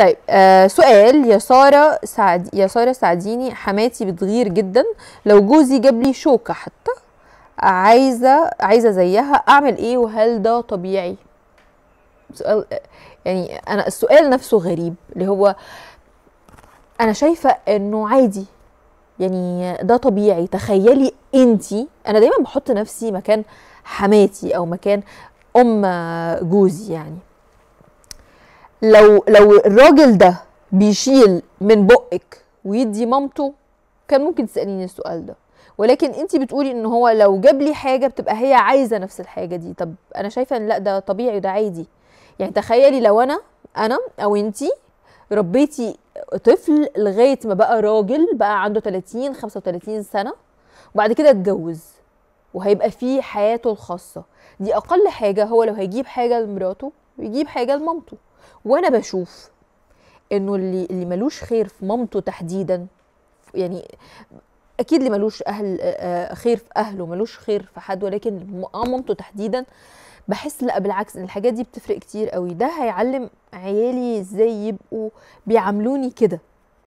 طيب آه سؤال يا ساره سعد يا ساره سعديني حماتي بتغير جدا لو جوزي جاب لي شوكه حتى عايزه عايزه زيها اعمل ايه وهل ده طبيعي سؤال يعني انا السؤال نفسه غريب اللي هو انا شايفه انه عادي يعني ده طبيعي تخيلي انتي انا دايما بحط نفسي مكان حماتي او مكان ام جوزي يعني لو لو الراجل ده بيشيل من بقك ويدي مامته كان ممكن تساليني السؤال ده ولكن انت بتقولي ان هو لو جاب لي حاجه بتبقى هي عايزه نفس الحاجه دي طب انا شايفه ان لا ده طبيعي ده عادي يعني تخيلي لو انا انا او انت ربيتي طفل لغايه ما بقى راجل بقى عنده 30 35 سنه وبعد كده اتجوز وهيبقى فيه حياته الخاصه دي اقل حاجه هو لو هيجيب حاجه لمراته يجيب حاجه لمامته وانا بشوف انه اللي اللي ملوش خير في مامته تحديدا يعني اكيد اللي ملوش اهل آه، آه، خير في اهله ملوش خير في حد ولكن آه، مامته تحديدا بحس لا بالعكس ان الحاجات دي بتفرق كتير قوي ده هيعلم عيالي ازاي يبقوا بيعاملوني كده